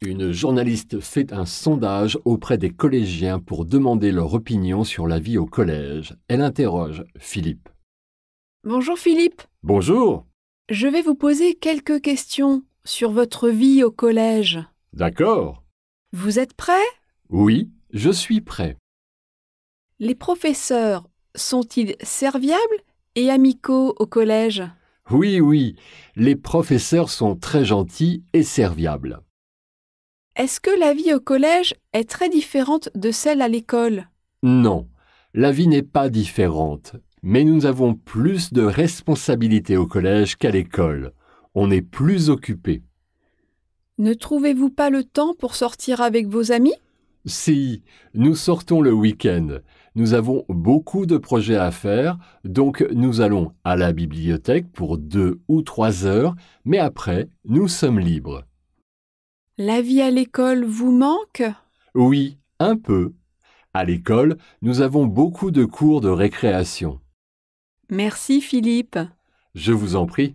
Une journaliste fait un sondage auprès des collégiens pour demander leur opinion sur la vie au collège. Elle interroge Philippe. Bonjour Philippe. Bonjour. Je vais vous poser quelques questions sur votre vie au collège. D'accord. Vous êtes prêt Oui, je suis prêt. Les professeurs sont-ils serviables et amicaux au collège Oui, oui, les professeurs sont très gentils et serviables. Est-ce que la vie au collège est très différente de celle à l'école Non, la vie n'est pas différente, mais nous avons plus de responsabilités au collège qu'à l'école. On est plus occupé. Ne trouvez-vous pas le temps pour sortir avec vos amis Si, nous sortons le week-end. Nous avons beaucoup de projets à faire, donc nous allons à la bibliothèque pour deux ou trois heures, mais après, nous sommes libres. La vie à l'école vous manque Oui, un peu. À l'école, nous avons beaucoup de cours de récréation. Merci Philippe. Je vous en prie.